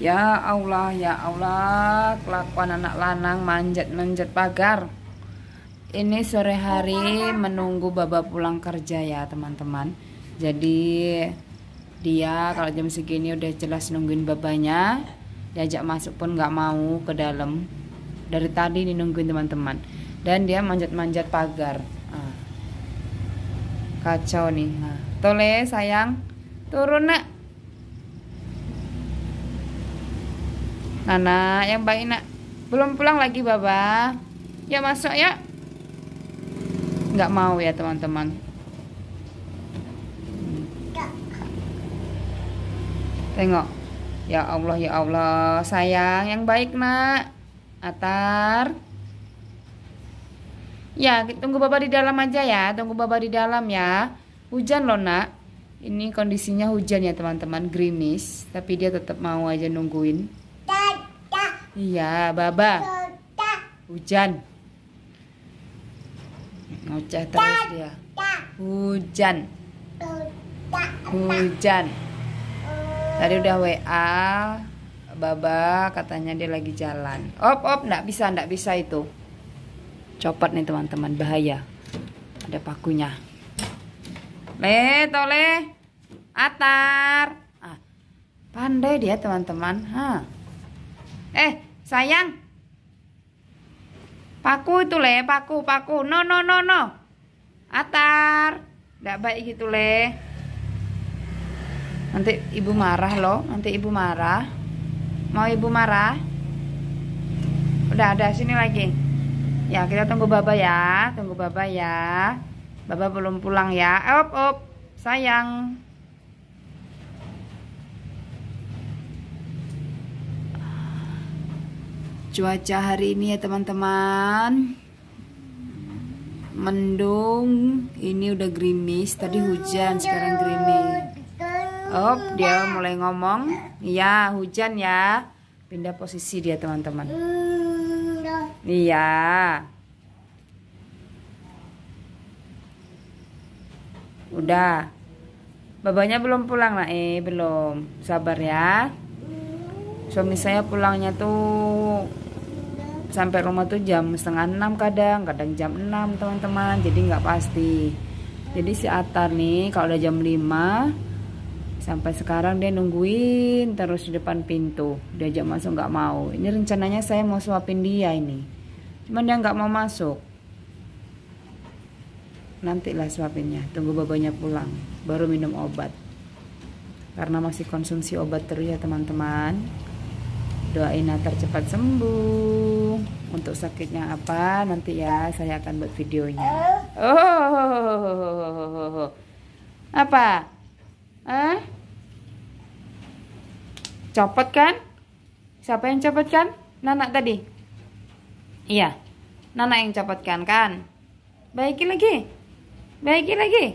Ya Allah, ya Allah, kelakuan anak lanang manjat-manjat pagar. Ini sore hari menunggu baba pulang kerja ya teman-teman. Jadi dia kalau jam segini udah jelas nungguin babanya, diajak masuk pun nggak mau ke dalam. Dari tadi nih nungguin teman-teman. Dan dia manjat-manjat pagar kacau nih nah, tole sayang turun nak Nana yang baik nak belum pulang lagi baba ya masuk ya nggak mau ya teman-teman tengok ya Allah ya Allah sayang yang baik nak Atar Ya, tunggu Bapak di dalam aja ya. Tunggu Bapak di dalam ya. Hujan loh, Nak. Ini kondisinya hujan ya, teman-teman, gerimis, tapi dia tetap mau aja nungguin. Iya, Baba. Hujan. Ngoceh terus dia. Hujan. Hujan. Oh. Tadi udah WA Baba katanya dia lagi jalan. Op op ndak bisa ndak bisa itu copot nih teman-teman bahaya ada pakunya le tole atar ah, pandai dia teman-teman ha eh sayang paku itu le paku paku no no no no atar tidak baik gitu le nanti ibu marah loh nanti ibu marah mau ibu marah udah ada sini lagi Ya, kita tunggu Baba ya. Tunggu Baba ya. Baba belum pulang ya. Eh, op, op. Sayang. Cuaca hari ini ya teman-teman. Mendung. Ini udah gerimis. Tadi hujan, sekarang gerimis. Op, dia mulai ngomong. Ya, hujan ya. Pindah posisi dia teman-teman. Iya. Udah. Babanya belum pulang lah, eh belum. Sabar ya. Suami saya pulangnya tuh sampai rumah tuh jam setengah enam kadang, kadang jam enam teman-teman. Jadi nggak pasti. Jadi si Atar nih kalau udah jam lima sampai sekarang dia nungguin terus di depan pintu diajak masuk nggak mau ini rencananya saya mau suapin dia ini cuman dia nggak mau masuk nantilah suapinnya tunggu babanya pulang baru minum obat karena masih konsumsi obat terus ya teman-teman doain Natar cepat sembuh untuk sakitnya apa nanti ya saya akan buat videonya oh apa eh copot kan siapa yang copot kan Nana tadi iya Nana yang copot kan kan baiki lagi baiki lagi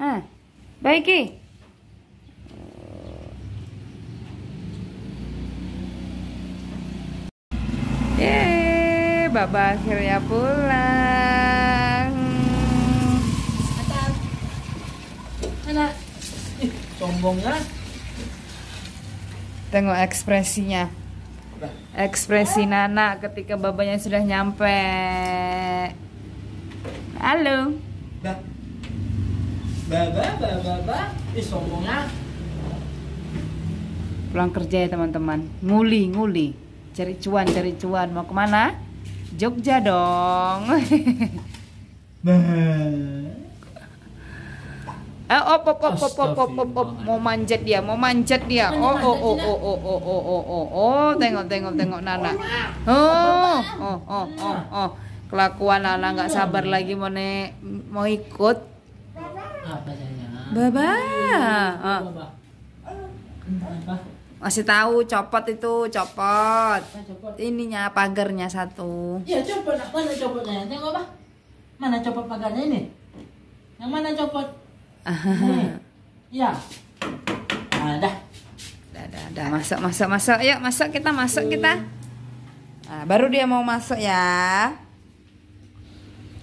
ah baiki Yeay, Bapak akhirnya pulang. sombongnya tengok ekspresinya ekspresi Nana ketika babanya sudah nyampe halo ba baba baba baba ih sombongnya pulang kerja ya teman-teman nguli nguli cari cuan cari cuan mau kemana Jogja dong nah. Eh, oh, op, op, op, op, op, op, op, op, mau manjat dia, mau manjat dia. Oh, oh, oh, oh, oh, oh, oh, oh, oh, oh, tengok, tengok, tengok Nana. Oh, oh, oh, oh, oh. Kelakuan Nana nggak sabar lagi mau ne, mau ikut. Ah, Baba. Oh. Masih tahu copot itu, copot. Ininya pagarnya satu. Iya, copot. Mana copotnya? Tengok, apa? Mana copot pagarnya ini? Yang mana copot? Ya. Iya. Ah, ada, dah. Dah, dah, dah. Masuk, masuk, masuk. Yuk, masak kita, masak kita. Nah, baru dia mau masuk ya.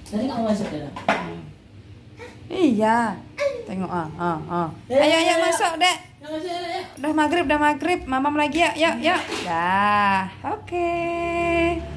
Tadi kamu masuk ya? Iya. Tengok ah, ah, ah. Ya, ya, ayo, ayo ya, masuk, Dek. Udah maghrib, udah maghrib. Mamam lagi ya, yuk, yuk. Dah, oke. Okay.